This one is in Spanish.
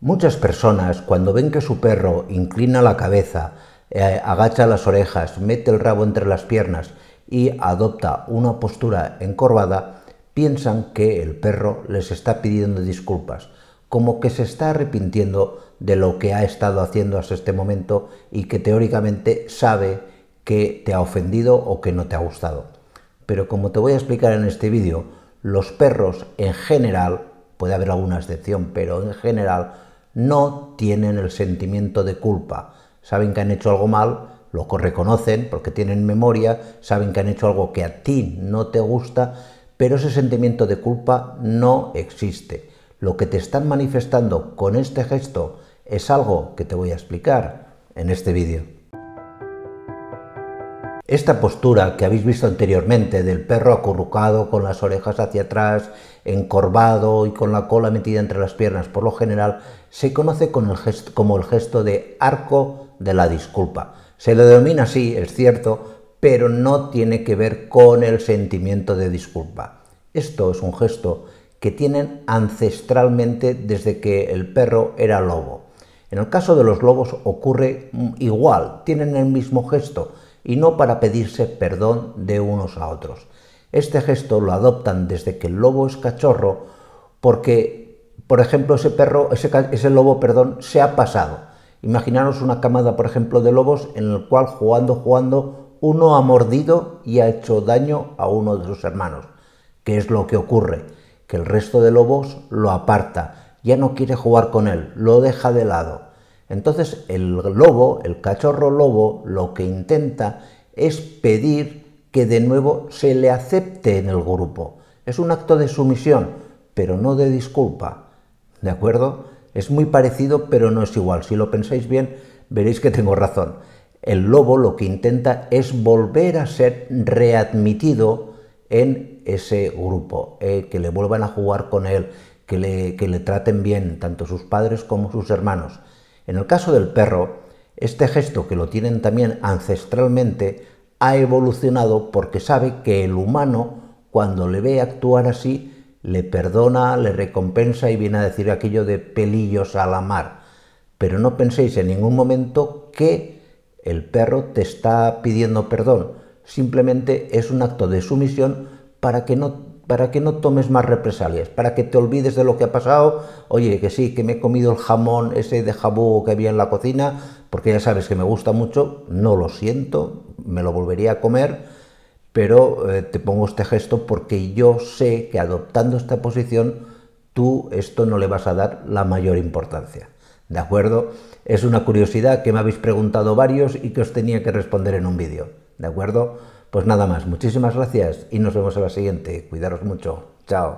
Muchas personas, cuando ven que su perro inclina la cabeza, eh, agacha las orejas, mete el rabo entre las piernas y adopta una postura encorvada, piensan que el perro les está pidiendo disculpas, como que se está arrepintiendo de lo que ha estado haciendo hasta este momento y que teóricamente sabe que te ha ofendido o que no te ha gustado. Pero como te voy a explicar en este vídeo, los perros en general, puede haber alguna excepción, pero en general no tienen el sentimiento de culpa. Saben que han hecho algo mal, lo reconocen porque tienen memoria, saben que han hecho algo que a ti no te gusta, pero ese sentimiento de culpa no existe. Lo que te están manifestando con este gesto es algo que te voy a explicar en este vídeo. Esta postura que habéis visto anteriormente del perro acurrucado con las orejas hacia atrás, encorvado y con la cola metida entre las piernas por lo general, se conoce gesto, como el gesto de arco de la disculpa. Se lo denomina así, es cierto, pero no tiene que ver con el sentimiento de disculpa. Esto es un gesto que tienen ancestralmente desde que el perro era lobo. En el caso de los lobos ocurre igual, tienen el mismo gesto, y no para pedirse perdón de unos a otros. Este gesto lo adoptan desde que el lobo es cachorro porque, por ejemplo, ese perro, ese, lobo, perdón, se ha pasado. Imaginaros una camada, por ejemplo, de lobos en el cual jugando, jugando, uno ha mordido y ha hecho daño a uno de sus hermanos. ¿Qué es lo que ocurre? Que el resto de lobos lo aparta, ya no quiere jugar con él, lo deja de lado, entonces el lobo, el cachorro lobo, lo que intenta es pedir que de nuevo se le acepte en el grupo. Es un acto de sumisión, pero no de disculpa. ¿De acuerdo? Es muy parecido, pero no es igual. Si lo pensáis bien, veréis que tengo razón. El lobo lo que intenta es volver a ser readmitido en ese grupo, eh, que le vuelvan a jugar con él, que le traten bien tanto sus padres como sus hermanos. En el caso del perro, este gesto que lo tienen también ancestralmente ha evolucionado porque sabe que el humano, cuando le ve actuar así, le perdona, le recompensa y viene a decir aquello de pelillos a la mar. Pero no penséis en ningún momento que el perro te está pidiendo perdón, simplemente es un acto de sumisión para que no para que no tomes más represalias, para que te olvides de lo que ha pasado. Oye, que sí, que me he comido el jamón ese de jabú que había en la cocina, porque ya sabes que me gusta mucho, no lo siento, me lo volvería a comer, pero eh, te pongo este gesto porque yo sé que adoptando esta posición, tú esto no le vas a dar la mayor importancia. ¿De acuerdo? Es una curiosidad que me habéis preguntado varios y que os tenía que responder en un vídeo. ¿De acuerdo? Pues nada más, muchísimas gracias y nos vemos a la siguiente. Cuidaros mucho. Chao.